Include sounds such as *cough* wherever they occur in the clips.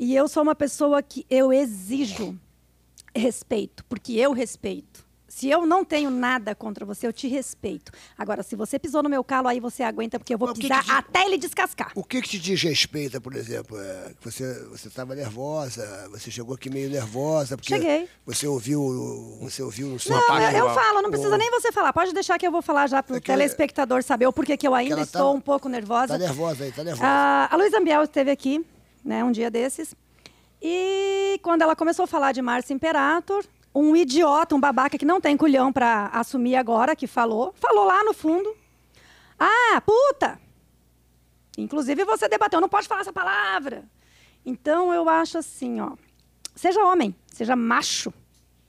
E eu sou uma pessoa que eu exijo respeito, porque eu respeito. Se eu não tenho nada contra você, eu te respeito. Agora, se você pisou no meu calo, aí você aguenta, porque eu vou pisar que que te... até ele descascar. O que, que te diz respeito, por exemplo? É, você estava nervosa, você chegou aqui meio nervosa, porque Cheguei. você ouviu você ouviu um som. Não, eu, eu falo, não precisa ou... nem você falar. Pode deixar que eu vou falar já para o é telespectador saber o porquê que eu é ainda tá estou tá, um pouco nervosa. Tá nervosa aí, tá nervosa. Ah, a Luísa Ambiel esteve aqui né, um dia desses. E quando ela começou a falar de Márcio Imperator, um idiota, um babaca que não tem culhão para assumir agora, que falou, falou lá no fundo. Ah, puta! Inclusive você debateu, não pode falar essa palavra. Então eu acho assim, ó. Seja homem, seja macho.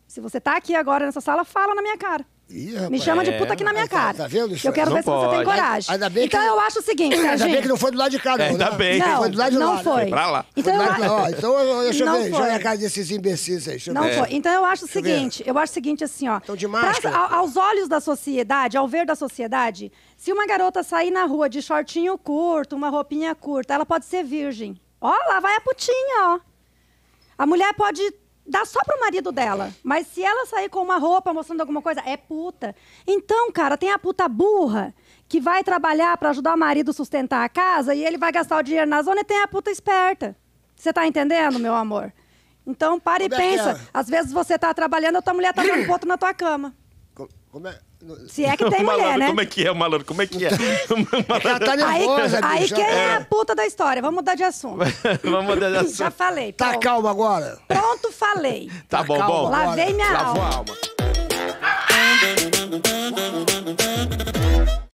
Se você está aqui agora nessa sala, fala na minha cara. Ih, rapaz, Me chama de puta aqui é, na minha tá cara. Tá vendo? Eu quero Não ver se você tem coragem. Ainda bem que- então eu acho o seguinte, Ainda bem que não foi do lado de cá, não. É, ainda né? bem. Não, foi do lado de não lá. Né? foi. pra lá. Então, Então, eu, a- ó, então eu- deixa eu Não ver, foi. ver a cara desses imbecis aí. Não ver. foi. Então eu acho o eu ver. seguinte, eu acho o seguinte assim, ó. Então, de máscara. ao- aos olhos da sociedade, ao ver da sociedade, se uma garota sair na rua de shortinho curto, uma roupinha curta, ela pode ser virgem. Ó, lá vai a putinha, ó. A mulher pode dá só pro marido dela. Mas se ela sair com uma roupa mostrando alguma coisa, é puta. Então, cara, tem a puta burra que vai trabalhar para ajudar o marido sustentar a casa e ele vai gastar o dinheiro na zona e tem a puta esperta. Você tá entendendo, meu amor? Então, para e é pensa. É? Às vezes você tá trabalhando, a tua mulher tá dando *coughs* ponto na tua cama. É... Se é que tem *laughs* malandro, mulher, né? Como é que é, o malandro? Como é que é? Ela *laughs* é tá *laughs* nervosa, aí, Aí quem é, é. a puta da história? Vamos mudar de assunto. Vamos mudar de assunto. Já falei. Tá pronto. calma agora. Pronto, falei. Tá, tá bom, bom. Lavei minha alma. A alma.